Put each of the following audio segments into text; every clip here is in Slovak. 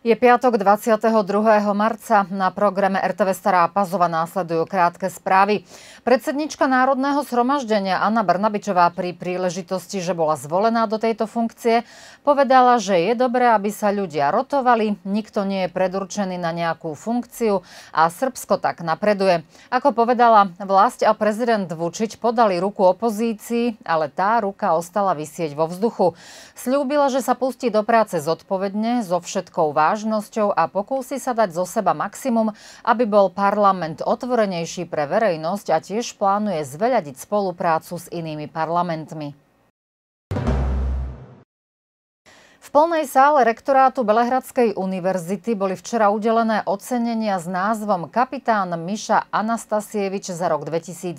Je piatok 22. marca. Na programe RTV Stará Pazova následujú krátke správy. Predsednička Národného zhromaždenia Anna Brnabičová pri príležitosti, že bola zvolená do tejto funkcie, povedala, že je dobré, aby sa ľudia rotovali, nikto nie je predurčený na nejakú funkciu a Srbsko tak napreduje. Ako povedala, vlast a prezident Vučić podali ruku opozícii, ale tá ruka ostala vysieť vo vzduchu. Sľúbila, že sa pustí do práce zodpovedne, so všetkou vážnou vážnosťou a pokúsi sa dať zo seba maximum, aby bol parlament otvorenejší pre verejnosť a tiež plánuje zveľadiť spoluprácu s inými parlamentmi. V plnej sále rektorátu Belehradskej univerzity boli včera udelené ocenenia s názvom Kapitán Miša Anastasievič za rok 2023,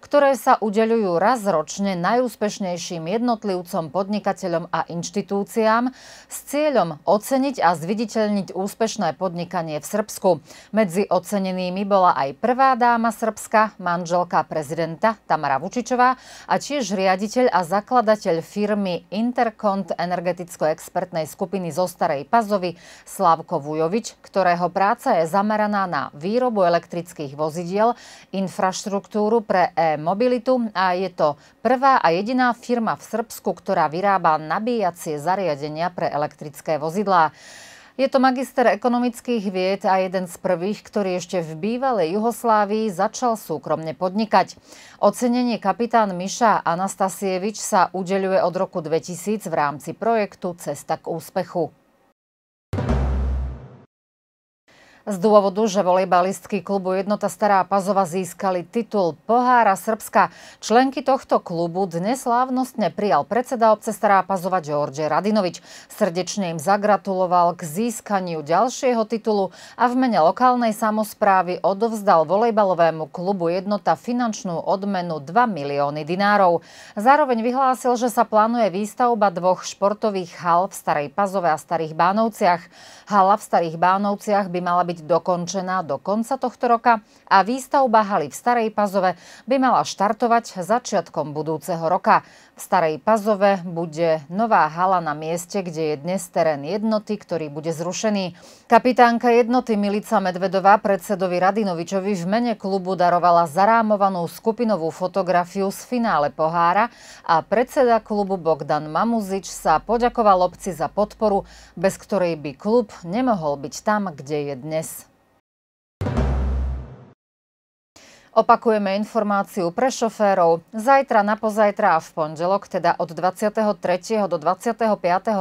ktoré sa udeľujú raz ročne najúspešnejším jednotlivcom, podnikateľom a inštitúciám s cieľom oceniť a zviditeľniť úspešné podnikanie v Srbsku. Medzi ocenenými bola aj prvá dáma Srbska, manželka prezidenta Tamara Vučičová a tiež riaditeľ a zakladateľ firmy Interkont Energetic energeticko expertnej skupiny zo Starej Pazovy Slavko Vujovič, ktorého práca je zameraná na výrobu elektrických vozidiel, infraštruktúru pre e-mobilitu a je to prvá a jediná firma v Srbsku, ktorá vyrába nabíjacie zariadenia pre elektrické vozidlá. Je to magister ekonomických vied a jeden z prvých, ktorý ešte v bývalej Juhoslávii začal súkromne podnikať. Ocenenie kapitán Miša Anastasievič sa udeľuje od roku 2000 v rámci projektu Cesta k úspechu. Z dôvodu, že volejbalistky klubu Jednota Stará Pazova získali titul Pohára Srbska, členky tohto klubu dnes slávnostne prijal predseda obce Stará Pazova Đorđe Radinovič. Srdečne im zagratuloval k získaniu ďalšieho titulu a v mene lokálnej samozprávy odovzdal volejbalovému klubu Jednota finančnú odmenu 2 milióny dinárov. Zároveň vyhlásil, že sa plánuje výstavba dvoch športových hal v Starej Pazove a Starých Bánovciach. Hala v Starých Bánovciach by mala byť byť dokončená do konca tohto roka a výstavba haly v Starej Pazove by mala štartovať začiatkom budúceho roka. V Starej Pazove bude nová hala na mieste, kde je dnes terén jednoty, ktorý bude zrušený. Kapitánka jednoty Milica Medvedová predsedovi Radinovičovi v mene klubu darovala zarámovanú skupinovú fotografiu z finále pohára a predseda klubu Bogdan Mamuzič sa poďakoval obci za podporu, bez ktorej by klub nemohol byť tam, kde je dnes. Opakujeme informáciu pre šoférov. Zajtra, na pozajtra a v pondelok, teda od 23. do 25.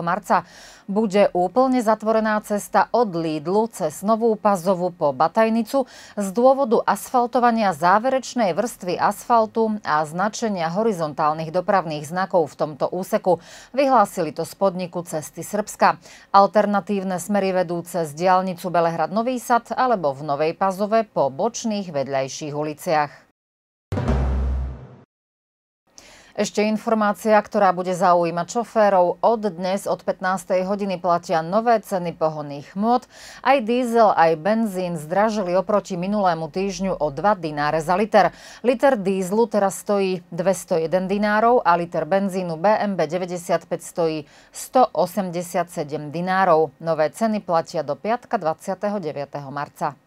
marca, bude úplne zatvorená cesta od Lídlu cez Novú Pazovu po Batajnicu z dôvodu asfaltovania záverečnej vrstvy asfaltu a značenia horizontálnych dopravných znakov v tomto úseku. Vyhlásili to z podniku Cesty Srbska. Alternatívne smery vedú cez diálnicu Belehrad-Nový Sad alebo v Novej Pazove po bočných vedľajších ulici. Košiciach. Ešte informácia, ktorá bude zaujímať šoférov. Od dnes od 15. hodiny platia nové ceny pohonných hmot. Aj diesel, aj benzín zdražili oproti minulému týždňu o 2 dináre za liter. Liter dieslu teraz stojí 201 dinárov a liter benzínu BMB 95 stojí 187 dinárov. Nové ceny platia do piatka 29. marca.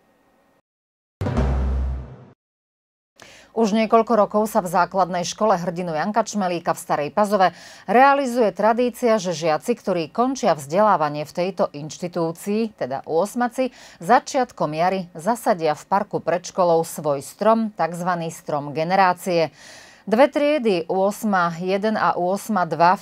Už niekoľko rokov sa v základnej škole hrdinu Janka Čmelíka v Starej Pazove realizuje tradícia, že žiaci, ktorí končia vzdelávanie v tejto inštitúcii, teda u osmaci, začiatkom jary zasadia v parku pred školou svoj strom, tzv. strom generácie. Dve triedy U8-1 a u 82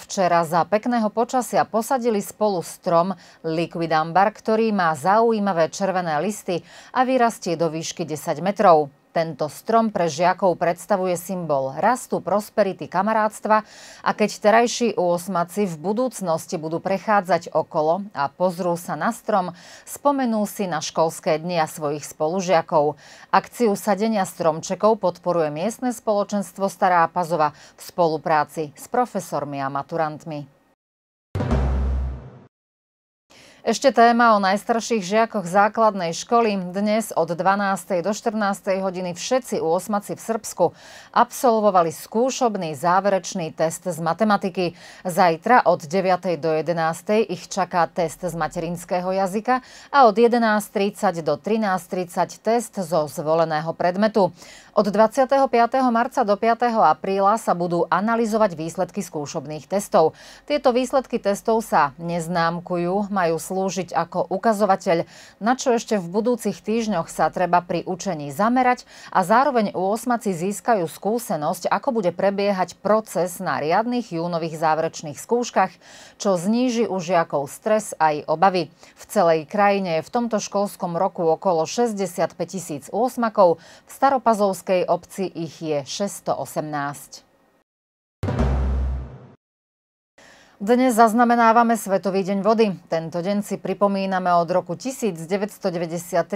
včera za pekného počasia posadili spolu strom Liquid Ambar, ktorý má zaujímavé červené listy a vyrastie do výšky 10 metrov. Tento strom pre žiakov predstavuje symbol rastu, prosperity, kamarátstva a keď terajší úosmaci v budúcnosti budú prechádzať okolo a pozrú sa na strom, spomenú si na školské dni a svojich spolužiakov. Akciu sadenia stromčekov podporuje miestne spoločenstvo Stará Pazova v spolupráci s profesormi a maturantmi. Ešte téma o najstarších žiakoch základnej školy. Dnes od 12. do 14. hodiny všetci u osmaci v Srbsku absolvovali skúšobný záverečný test z matematiky. Zajtra od 9. do 11. ich čaká test z materinského jazyka a od 11.30 do 13.30 test zo zvoleného predmetu. Od 25. marca do 5. apríla sa budú analyzovať výsledky skúšobných testov. Tieto výsledky testov sa neznámkujú, majú slúžiť ako ukazovateľ, na čo ešte v budúcich týždňoch sa treba pri učení zamerať a zároveň u osmaci získajú skúsenosť, ako bude prebiehať proces na riadnych júnových záverečných skúškach, čo zníži u žiakov stres aj obavy. V celej krajine je v tomto školskom roku okolo 65 tisíc osmakov, v Staropazovskej obci ich je 618. Dnes zaznamenávame Svetový deň vody. Tento deň si pripomíname od roku 1993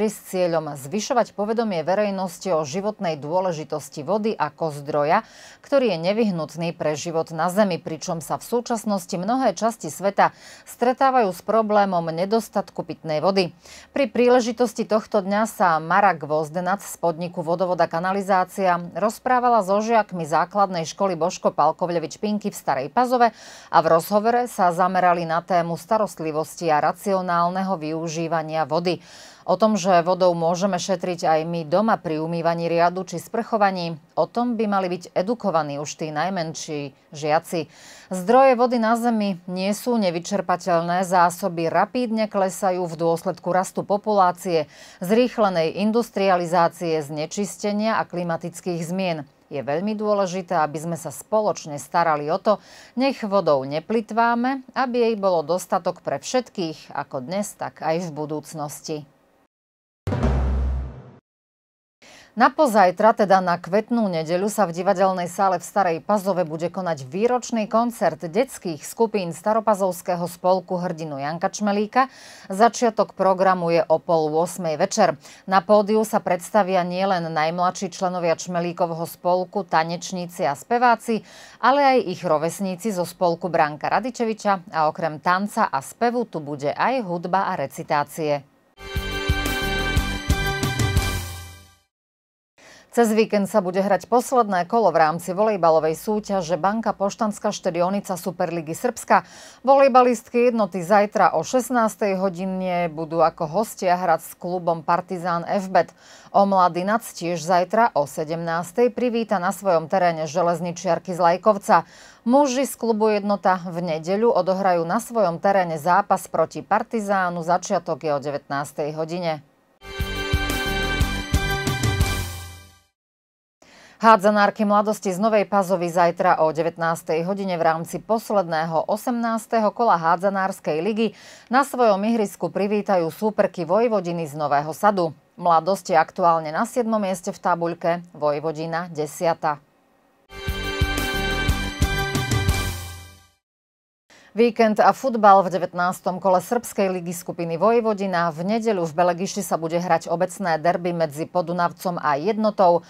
s cieľom zvyšovať povedomie verejnosti o životnej dôležitosti vody ako zdroja, ktorý je nevyhnutný pre život na Zemi, pričom sa v súčasnosti mnohé časti sveta stretávajú s problémom nedostatku pitnej vody. Pri príležitosti tohto dňa sa Mara Gvozdenac z podniku Vodovoda kanalizácia rozprávala so žiakmi základnej školy Božko Palkovlevič Pinky v Starej Pazove a v Rosu rozhovore sa zamerali na tému starostlivosti a racionálneho využívania vody. O tom, že vodou môžeme šetriť aj my doma pri umývaní riadu či sprchovaní, o tom by mali byť edukovaní už tí najmenší žiaci. Zdroje vody na Zemi nie sú nevyčerpateľné, zásoby rapídne klesajú v dôsledku rastu populácie, zrýchlenej industrializácie, znečistenia a klimatických zmien je veľmi dôležité, aby sme sa spoločne starali o to, nech vodou neplitváme, aby jej bolo dostatok pre všetkých, ako dnes, tak aj v budúcnosti. Na pozajtra, teda na kvetnú nedeľu, sa v divadelnej sále v Starej Pazove bude konať výročný koncert detských skupín Staropazovského spolku hrdinu Janka Čmelíka. Začiatok programu je o pol 8 večer. Na pódiu sa predstavia nielen najmladší členovia Čmelíkovho spolku, tanečníci a speváci, ale aj ich rovesníci zo spolku Branka Radičeviča a okrem tanca a spevu tu bude aj hudba a recitácie. Cez víkend sa bude hrať posledné kolo v rámci volejbalovej súťaže Banka Poštanská štedionica Superligy Srbska. Volejbalistky jednoty zajtra o 16. hodine budú ako hostia hrať s klubom Partizán FBET. O mladý nac tiež zajtra o 17. privíta na svojom teréne železničiarky z Lajkovca. Muži z klubu Jednota v nedeľu odohrajú na svojom teréne zápas proti Partizánu. Začiatok je o 19. hodine. Hádzanárky mladosti z Novej Pazovy zajtra o 19. hodine v rámci posledného 18. kola Hádzanárskej ligy na svojom ihrisku privítajú súperky Vojvodiny z Nového Sadu. Mladosť je aktuálne na 7. mieste v tabuľke, Vojvodina 10. Víkend a futbal v 19. kole Srbskej ligy skupiny Vojvodina. V nedeľu v Belegiši sa bude hrať obecné derby medzi Podunavcom a Jednotou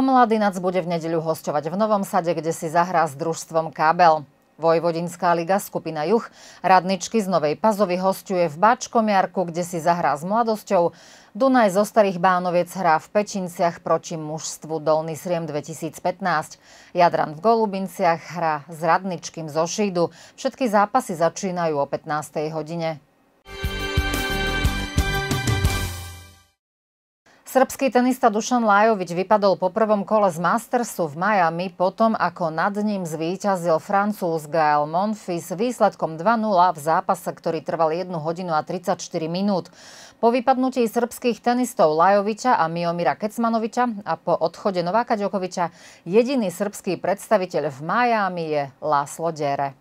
nac bude v nedeľu hostovať v Novom Sade, kde si zahrá s družstvom Kábel. Vojvodinská liga skupina Juch radničky z Novej Pazovy hostuje v Báčkomiarku, kde si zahrá s mladosťou. Dunaj zo Starých Bánoviec hrá v Pečinciach proti mužstvu Dolný Sriem 2015. Jadran v Golubinciach hrá s radničkým zo Šídu. Všetky zápasy začínajú o 15. hodine. Srbský tenista Dušan Lajovič vypadol po prvom kole z Mastersu v Miami potom, ako nad ním zvíťazil francúz Gael Monfils výsledkom 2-0 v zápase, ktorý trval 1 hodinu a 34 minút. Po vypadnutí srbských tenistov Lajoviča a Miomira Kecmanoviča a po odchode Nováka Ďokoviča jediný srbský predstaviteľ v Miami je Laslo Dere.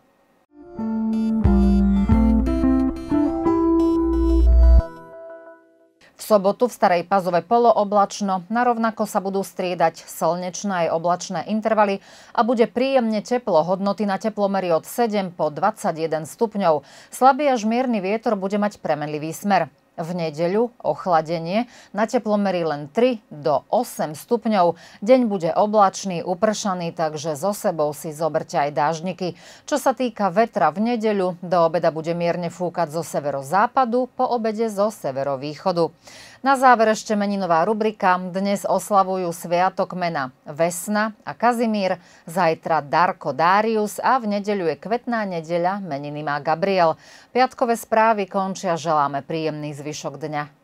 sobotu v Starej Pazove polooblačno, narovnako sa budú striedať slnečné aj oblačné intervaly a bude príjemne teplo, hodnoty na teplomery od 7 po 21 stupňov. Slabý až mierny vietor bude mať premenlivý smer v nedeľu ochladenie, na teplomery len 3 do 8 stupňov. Deň bude oblačný, upršaný, takže zo sebou si zoberte aj dážniky. Čo sa týka vetra v nedeľu, do obeda bude mierne fúkať zo severozápadu, po obede zo severovýchodu. Na záver ešte meninová rubrika. Dnes oslavujú sviatok mena Vesna a Kazimír, zajtra Darko Darius a v nedeľu je kvetná nedeľa, meniny má Gabriel. Piatkové správy končia, želáme príjemný zvyšok dňa.